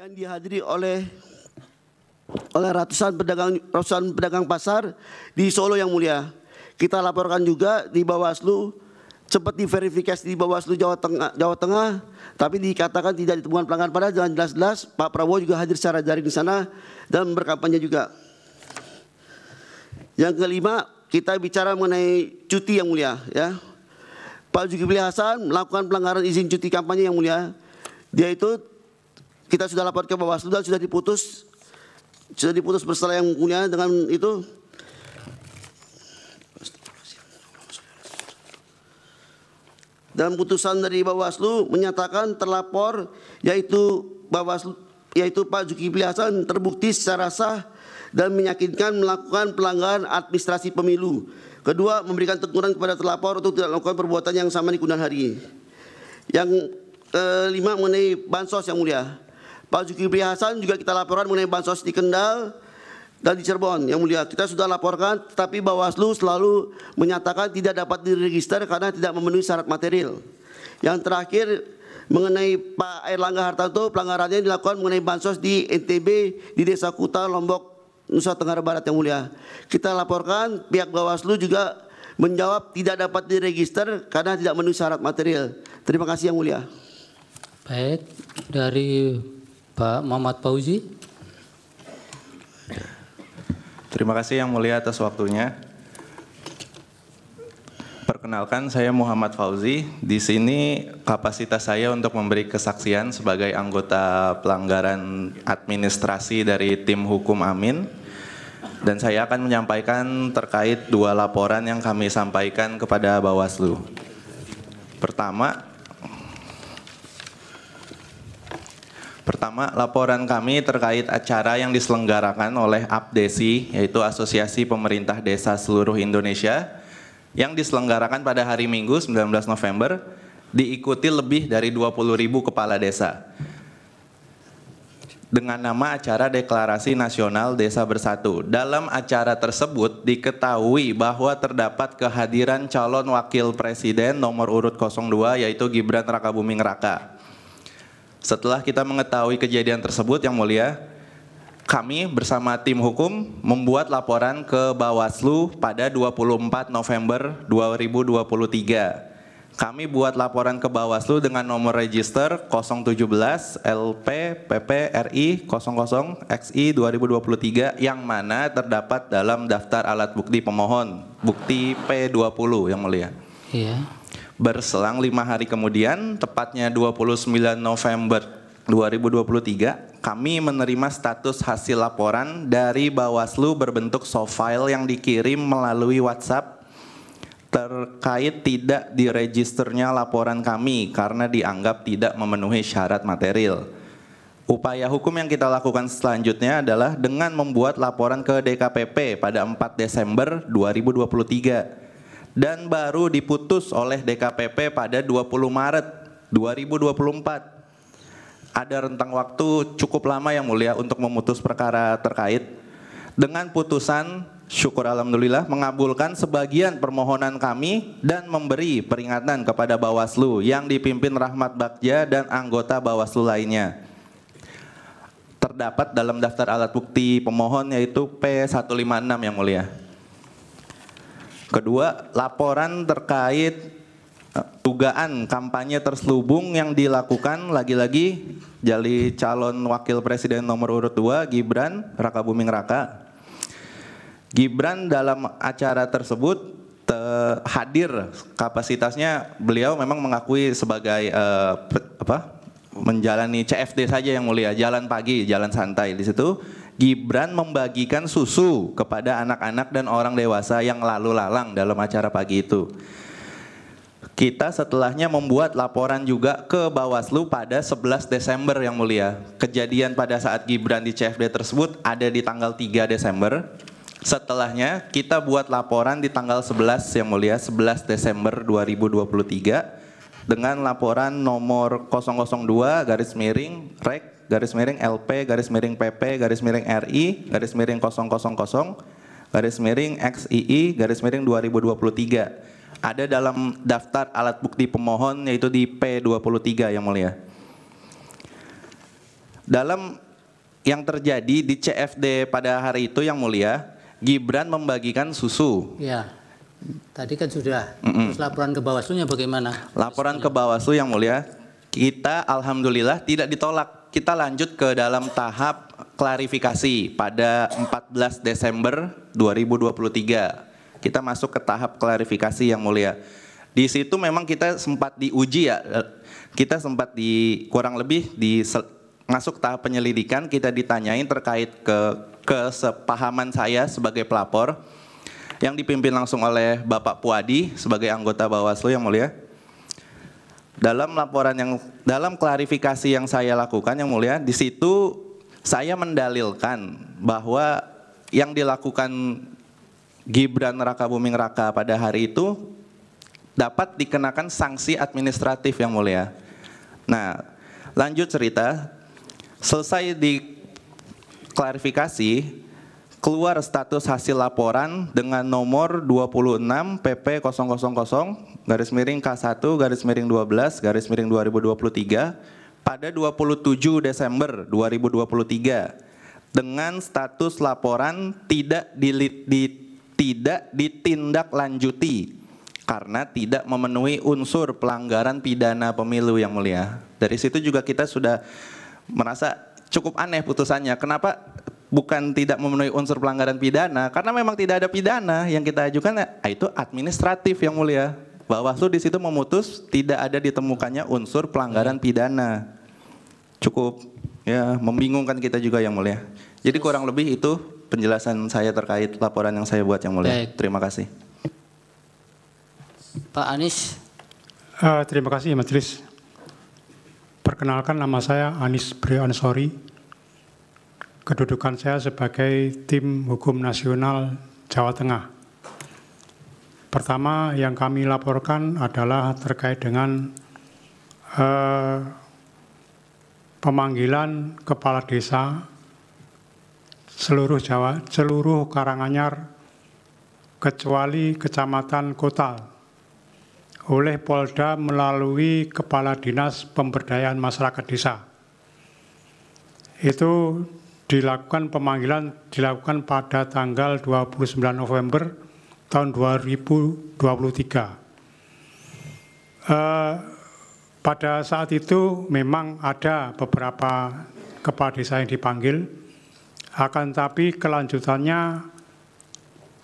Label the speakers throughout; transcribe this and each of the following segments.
Speaker 1: yang dihadiri oleh oleh ratusan pedagang ratusan pedagang pasar di Solo yang mulia. Kita laporkan juga di Bawaslu cepat diverifikasi di Bawaslu Jawa Tengah, Jawa Tengah, tapi dikatakan tidak ditemukan pelanggaran pada jalan jelas-jelas Pak Prabowo juga hadir secara daring di sana dan berkampanye juga. Yang kelima, kita bicara mengenai cuti yang mulia ya. Pak Zulkifli Hasan melakukan pelanggaran izin cuti kampanye yang mulia. Dia itu kita sudah lapor ke Bawaslu dan sudah diputus sudah diputus bersalah yang punya dengan itu Dan putusan dari Bawaslu menyatakan terlapor yaitu Bawaslu yaitu Pak Zulkifli Hasan terbukti secara sah dan meyakinkan melakukan pelanggaran administrasi pemilu. Kedua, memberikan teguran kepada terlapor untuk tidak melakukan perbuatan yang sama di kemudian hari. Yang kelima eh, mengenai bansos yang mulia. Pak Zulkifli Hasan juga kita laporan mengenai bansos di Kendal dan di Cirebon yang mulia kita sudah laporkan tetapi Bawaslu selalu menyatakan tidak dapat diregister karena tidak memenuhi syarat material yang terakhir mengenai Pak Erlangga Hartanto pelanggarannya dilakukan mengenai bansos di NTB di Desa Kuta Lombok Nusa Tenggara Barat yang mulia kita laporkan pihak Bawaslu juga menjawab tidak dapat diregister karena tidak memenuhi syarat material terima kasih yang mulia
Speaker 2: baik dari Pak Muhammad Fauzi.
Speaker 3: Terima kasih Yang Mulia atas waktunya. Perkenalkan saya Muhammad Fauzi. Di sini kapasitas saya untuk memberi kesaksian sebagai anggota pelanggaran administrasi dari tim hukum Amin. Dan saya akan menyampaikan terkait dua laporan yang kami sampaikan kepada Bawaslu. Pertama, Pertama, laporan kami terkait acara yang diselenggarakan oleh APDESI, yaitu Asosiasi Pemerintah Desa Seluruh Indonesia, yang diselenggarakan pada hari Minggu 19 November, diikuti lebih dari 20.000 kepala desa. Dengan nama acara Deklarasi Nasional Desa Bersatu. Dalam acara tersebut diketahui bahwa terdapat kehadiran calon wakil presiden nomor urut 02 yaitu Gibran Rakabuming Raka. Setelah kita mengetahui kejadian tersebut yang mulia, kami bersama tim hukum membuat laporan ke Bawaslu pada 24 November 2023. Kami buat laporan ke Bawaslu dengan nomor register 017 LP PPRI 00 XI 2023 yang mana terdapat dalam daftar alat bukti pemohon, bukti P20 yang mulia. Iya. Berselang lima hari kemudian, tepatnya 29 November 2023, kami menerima status hasil laporan dari Bawaslu berbentuk soft file yang dikirim melalui WhatsApp terkait tidak diregisternya laporan kami karena dianggap tidak memenuhi syarat material. Upaya hukum yang kita lakukan selanjutnya adalah dengan membuat laporan ke DKPP pada 4 Desember 2023 dan baru diputus oleh DKPP pada 20 Maret 2024. Ada rentang waktu cukup lama yang mulia untuk memutus perkara terkait dengan putusan syukur alhamdulillah mengabulkan sebagian permohonan kami dan memberi peringatan kepada Bawaslu yang dipimpin Rahmat Bagja dan anggota Bawaslu lainnya terdapat dalam daftar alat bukti pemohon yaitu P156 yang mulia. Kedua, laporan terkait eh, dugaan kampanye terselubung yang dilakukan lagi-lagi jali calon wakil presiden nomor urut 2 Gibran Raka Buming Raka. Gibran dalam acara tersebut eh, hadir kapasitasnya beliau memang mengakui sebagai uh, apa menjalani CFD saja yang mulia, jalan pagi, jalan santai di situ Gibran membagikan susu kepada anak-anak dan orang dewasa yang lalu lalang dalam acara pagi itu. Kita setelahnya membuat laporan juga ke Bawaslu pada 11 Desember yang mulia. Kejadian pada saat Gibran di CFD tersebut ada di tanggal 3 Desember. Setelahnya kita buat laporan di tanggal 11 yang mulia 11 Desember 2023 dengan laporan nomor 002 garis miring rek garis miring LP garis miring PP garis miring RI garis miring 000 garis miring XII garis miring 2023 ada dalam daftar alat bukti pemohon yaitu di P23 yang mulia dalam yang terjadi di CFD pada hari itu yang mulia Gibran membagikan susu
Speaker 2: ya tadi kan sudah
Speaker 3: mm -mm. terus laporan ke Bawaslu nya bagaimana laporan ke Bawaslu yang mulia kita alhamdulillah tidak ditolak kita lanjut ke dalam tahap klarifikasi pada 14 Desember 2023. Kita masuk ke tahap klarifikasi yang mulia. Di situ memang kita sempat diuji ya, eh, kita sempat di kurang lebih di masuk tahap penyelidikan kita ditanyain terkait ke kesepahaman saya sebagai pelapor yang dipimpin langsung oleh Bapak Puadi sebagai anggota Bawaslu yang mulia dalam laporan yang dalam klarifikasi yang saya lakukan yang mulia di situ saya mendalilkan bahwa yang dilakukan Gibran Raka Buming Raka pada hari itu dapat dikenakan sanksi administratif yang mulia. Nah, lanjut cerita. Selesai diklarifikasi, keluar status hasil laporan dengan nomor 26 PP 000 garis miring K1 garis miring 12 garis miring 2023 pada 27 Desember 2023 dengan status laporan tidak di, di, tidak ditindaklanjuti karena tidak memenuhi unsur pelanggaran pidana pemilu yang mulia. Dari situ juga kita sudah merasa cukup aneh putusannya. Kenapa bukan tidak memenuhi unsur pelanggaran pidana karena memang tidak ada pidana yang kita ajukan ya, ah, itu administratif yang mulia. Bawaslu di situ memutus tidak ada ditemukannya unsur pelanggaran iya. pidana. Cukup ya membingungkan kita juga yang mulia. Jadi kurang lebih itu penjelasan saya terkait laporan yang saya buat yang mulia. Baik. Terima kasih.
Speaker 1: Pak Anies.
Speaker 2: Uh, terima kasih Majelis. Perkenalkan nama saya Anis Priyansori kedudukan saya sebagai tim hukum nasional Jawa Tengah. Pertama yang kami laporkan adalah terkait dengan eh, pemanggilan kepala desa seluruh Jawa, seluruh Karanganyar kecuali kecamatan Kota oleh Polda melalui Kepala Dinas Pemberdayaan Masyarakat Desa. Itu dilakukan pemanggilan dilakukan pada tanggal 29 November tahun 2023. Eh, pada saat itu memang ada beberapa kepala desa yang dipanggil, akan tapi kelanjutannya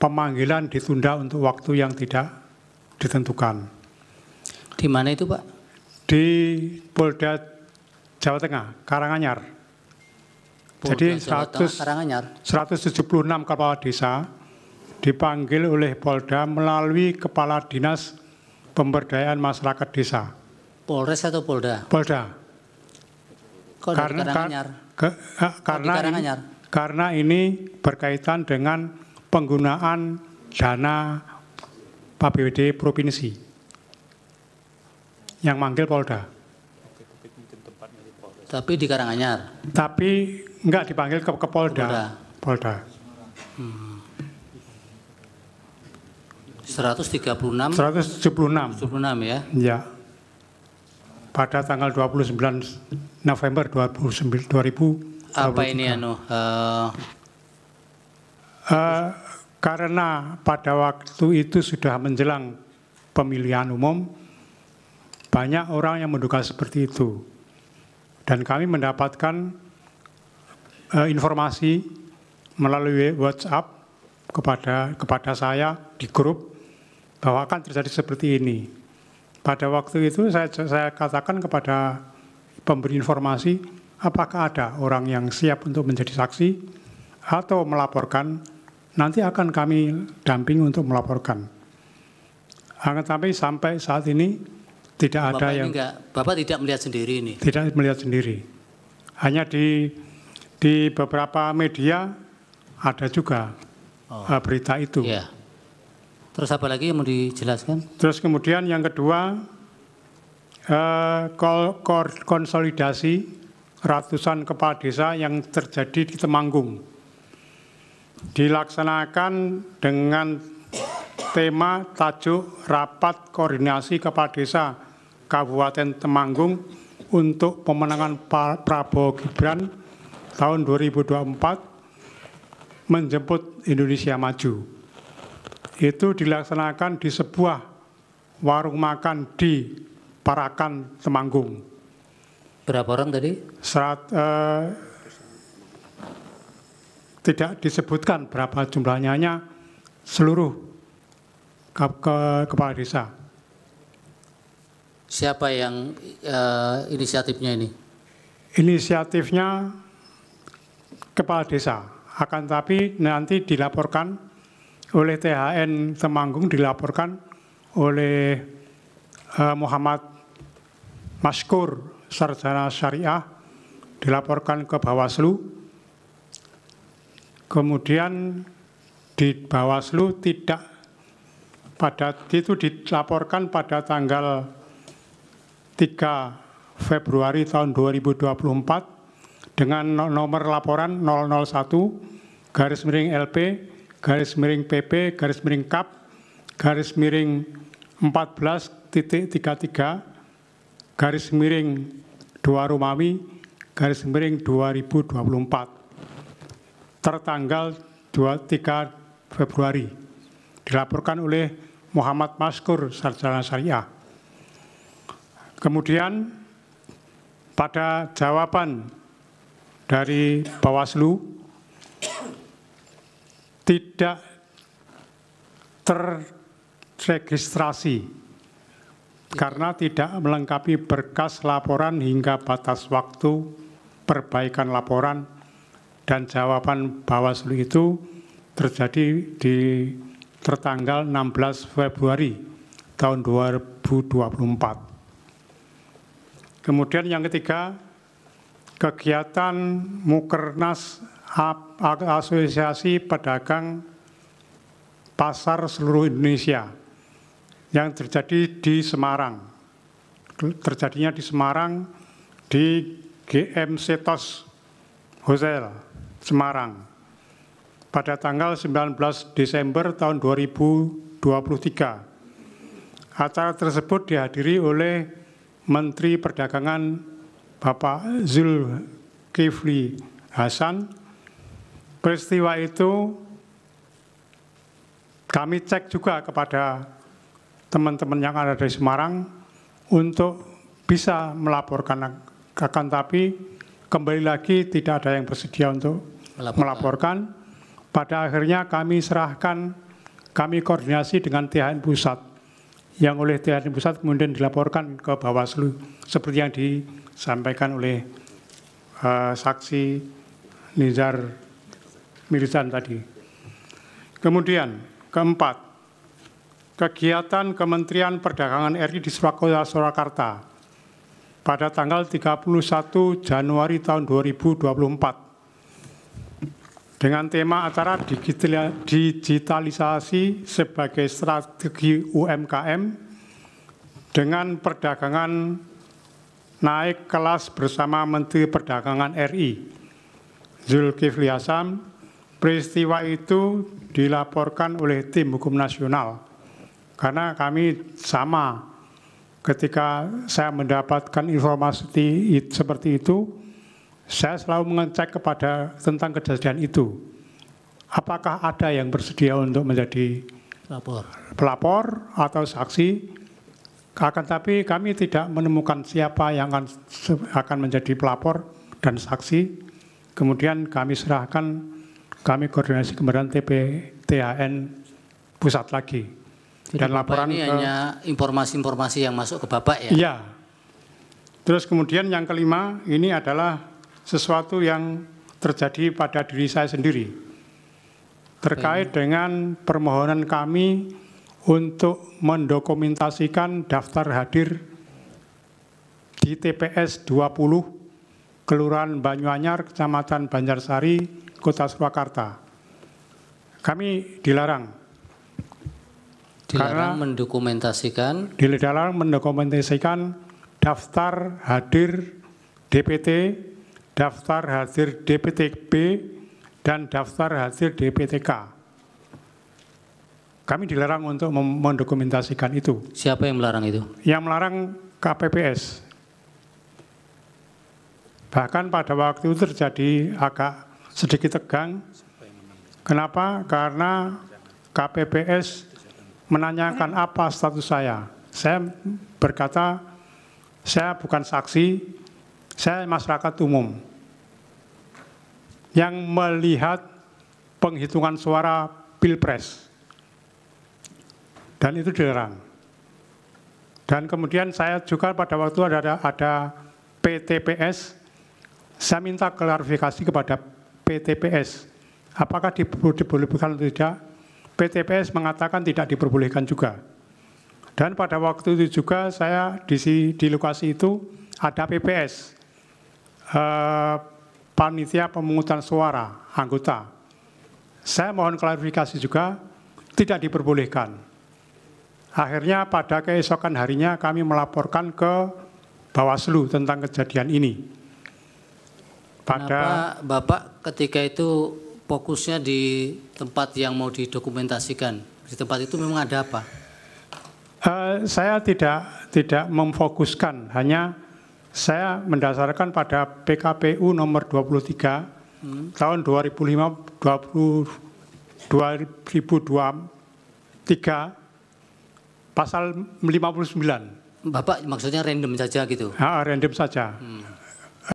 Speaker 2: pemanggilan ditunda untuk waktu yang tidak ditentukan. Di mana itu Pak? Di Polda Jawa Tengah, Karanganyar. Jadi 100, 176 kepala desa dipanggil oleh Polda melalui Kepala Dinas Pemberdayaan Masyarakat Desa. Polres atau Polda? Polda. Kok karena kar, ke, eh, karena ini, karena ini berkaitan dengan penggunaan dana PBWD provinsi yang manggil Polda. Tapi di Karanganyar. Tapi Enggak dipanggil ke, ke Polda. Polda. Polda. Hmm. 136 176 176 ya. Ya. Pada tanggal 29 November 2000 2000 Apa ini anu uh... Uh, karena pada waktu itu sudah menjelang pemilihan umum banyak orang yang menduga seperti itu. Dan kami mendapatkan uh, informasi melalui WhatsApp kepada kepada saya di grup bahwa akan terjadi seperti ini. Pada waktu itu saya saya katakan kepada pemberi informasi apakah ada orang yang siap untuk menjadi saksi atau melaporkan nanti akan kami damping untuk melaporkan. Akan tapi sampai saat ini tidak Bapak ada yang enggak, Bapak tidak melihat sendiri ini. Tidak melihat sendiri. Hanya di di beberapa media ada juga oh. Eh, berita itu. Yeah. Terus apa lagi yang mau dijelaskan? Terus kemudian yang kedua eh, konsolidasi ratusan kepala desa yang terjadi di Temanggung dilaksanakan dengan tema tajuk rapat koordinasi kepala desa Kabupaten Temanggung untuk pemenangan Prabowo Gibran tahun 2024 menjemput Indonesia maju. Itu dilaksanakan di sebuah warung makan di Parakan Temanggung. Berapa orang tadi? Serat, eh, tidak disebutkan berapa jumlahnya, seluruh ke, ke, kepala desa. Siapa yang eh, inisiatifnya ini? Inisiatifnya kepala desa. Akan tapi nanti dilaporkan oleh THN Temanggung, dilaporkan oleh eh, Muhammad Maskur, sarjana syariah, dilaporkan ke Bawaslu. Kemudian di Bawaslu tidak pada itu dilaporkan pada tanggal 3 Februari tahun 2024 dengan nomor laporan 001 garis miring LP garis miring PP garis miring KAP garis miring 14.33 garis miring 2 Romawi garis miring 2024 tertanggal 23 Februari dilaporkan oleh Muhammad Maskur Sarjana Syariah. Kemudian pada jawaban dari Bawaslu tidak terregistrasi karena tidak melengkapi berkas laporan hingga batas waktu perbaikan laporan dan jawaban Bawaslu itu terjadi di tertanggal 16 Februari tahun 2024. Kemudian yang ketiga, kegiatan Mukernas Asosiasi Pedagang Pasar Seluruh Indonesia yang terjadi di Semarang. Terjadinya di Semarang di GM Setos Hotel Semarang pada tanggal 19 Desember tahun 2023. Acara tersebut dihadiri oleh Menteri Perdagangan Bapak Zul Kifli Hasan. Peristiwa itu kami cek juga kepada teman-teman yang ada di Semarang untuk bisa melaporkan akan tapi kembali lagi tidak ada yang bersedia untuk melaporkan. melaporkan. Pada akhirnya kami serahkan, kami koordinasi dengan THN Pusat yang oleh TNI Pusat kemudian dilaporkan ke Bawaslu seperti yang disampaikan oleh uh, saksi Nizar Mirzan tadi. Kemudian keempat, kegiatan Kementerian Perdagangan RI di Surakarta, Surakarta pada tanggal 31 Januari tahun 2024 dengan tema acara digitalisasi sebagai strategi UMKM dengan perdagangan naik kelas bersama Menteri Perdagangan RI. Zulkifli Hasan, peristiwa itu dilaporkan oleh tim hukum nasional karena kami sama ketika saya mendapatkan informasi seperti itu saya selalu mengecek kepada tentang kejadian itu. Apakah ada yang bersedia untuk menjadi pelapor, pelapor atau saksi? Akan tapi kami tidak menemukan siapa yang akan akan menjadi pelapor dan saksi. Kemudian kami serahkan, kami koordinasi kemudian THN pusat lagi. Jadi dan laporan ini ke, hanya informasi-informasi yang masuk ke Bapak ya? Iya. Terus kemudian yang kelima ini adalah sesuatu yang terjadi pada diri saya sendiri terkait dengan permohonan kami untuk mendokumentasikan daftar hadir di TPS 20 Kelurahan Banyuanyar, Kecamatan Banjarsari, Kota Surakarta. Kami dilarang. Dilarang karena mendokumentasikan? Dilarang mendokumentasikan daftar hadir DPT daftar hasil DPTB dan daftar hasil DPTK. Kami dilarang untuk mendokumentasikan itu. Siapa yang melarang itu? Yang melarang KPPS. Bahkan pada waktu itu terjadi agak sedikit tegang. Kenapa? Karena KPPS menanyakan apa status saya. Saya berkata, saya bukan saksi, saya masyarakat umum yang melihat penghitungan suara pilpres. Dan itu dilarang. Dan kemudian saya juga pada waktu ada, ada PTPS, saya minta klarifikasi kepada PTPS. Apakah diperbolehkan atau tidak? PTPS mengatakan tidak diperbolehkan juga. Dan pada waktu itu juga saya di, di lokasi itu ada PPS, Eh, panitia pemungutan suara anggota. Saya mohon klarifikasi juga, tidak diperbolehkan. Akhirnya pada keesokan harinya kami melaporkan ke Bawaslu tentang kejadian ini. Pada Kenapa Bapak ketika itu fokusnya di tempat yang mau didokumentasikan? Di tempat itu memang ada apa? Uh, saya tidak tidak memfokuskan, hanya saya mendasarkan pada PKPU nomor 23 hmm. tahun 2005 20, 2023 pasal 59. Bapak maksudnya random saja gitu? Ha, ah, random saja. Hmm.